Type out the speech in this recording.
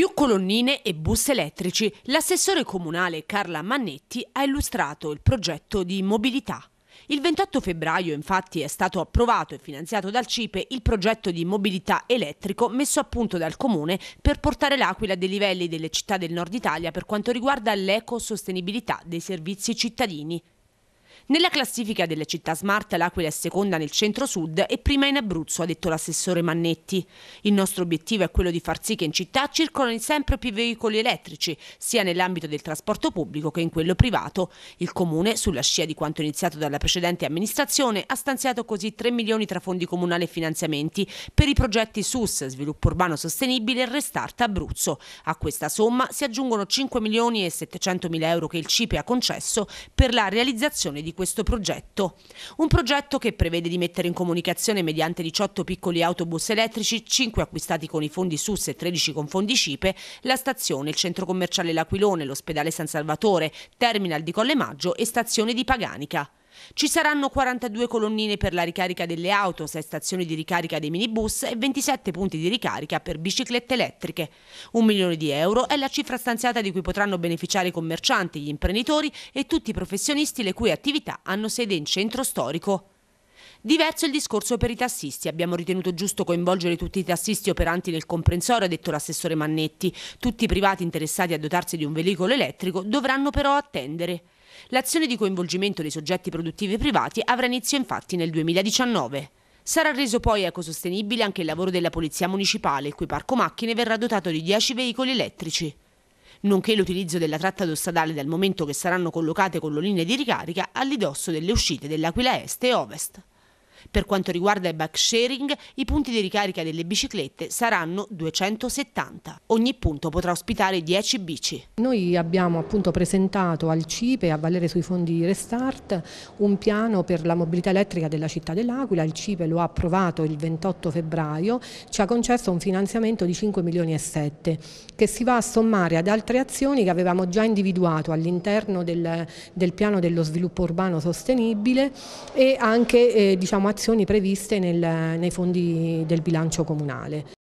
Più colonnine e bus elettrici. L'assessore comunale Carla Mannetti ha illustrato il progetto di mobilità. Il 28 febbraio infatti è stato approvato e finanziato dal CIPE il progetto di mobilità elettrico messo a punto dal Comune per portare l'Aquila dei livelli delle città del nord Italia per quanto riguarda l'ecosostenibilità dei servizi cittadini. Nella classifica delle città smart l'Aquila è seconda nel centro-sud e prima in Abruzzo, ha detto l'assessore Mannetti. Il nostro obiettivo è quello di far sì che in città circolino sempre più veicoli elettrici, sia nell'ambito del trasporto pubblico che in quello privato. Il comune, sulla scia di quanto iniziato dalla precedente amministrazione, ha stanziato così 3 milioni tra fondi comunali e finanziamenti per i progetti SUS, sviluppo urbano sostenibile e Restart Abruzzo. A questa somma si aggiungono 5 milioni e 700 mila euro che il CIPE ha concesso per la realizzazione di questo progetto. Un progetto che prevede di mettere in comunicazione mediante 18 piccoli autobus elettrici, 5 acquistati con i fondi SUS e 13 con fondi CIPE, la stazione, il centro commerciale L'Aquilone, l'ospedale San Salvatore, terminal di Colle Maggio e stazione di Paganica. Ci saranno 42 colonnine per la ricarica delle auto, 6 stazioni di ricarica dei minibus e 27 punti di ricarica per biciclette elettriche. Un milione di euro è la cifra stanziata di cui potranno beneficiare i commercianti, gli imprenditori e tutti i professionisti le cui attività hanno sede in centro storico. Diverso il discorso per i tassisti. Abbiamo ritenuto giusto coinvolgere tutti i tassisti operanti nel comprensorio, ha detto l'assessore Mannetti. Tutti i privati interessati a dotarsi di un veicolo elettrico dovranno però attendere. L'azione di coinvolgimento dei soggetti produttivi privati avrà inizio infatti nel 2019. Sarà reso poi ecosostenibile anche il lavoro della Polizia Municipale, il cui parco macchine verrà dotato di 10 veicoli elettrici. Nonché l'utilizzo della tratta autostradale dal momento che saranno collocate con colonnine di ricarica all'idosso delle uscite dell'Aquila Est e Ovest. Per quanto riguarda il bike sharing, i punti di ricarica delle biciclette saranno 270. Ogni punto potrà ospitare 10 bici. Noi abbiamo appunto presentato al CIPE a valere sui fondi Restart un piano per la mobilità elettrica della città dell'Aquila. Il CIPE lo ha approvato il 28 febbraio, ci ha concesso un finanziamento di 5 milioni e 7 che si va a sommare ad altre azioni che avevamo già individuato all'interno del, del piano dello sviluppo urbano sostenibile e anche eh, diciamo, programmazioni previste nel, nei fondi del bilancio comunale.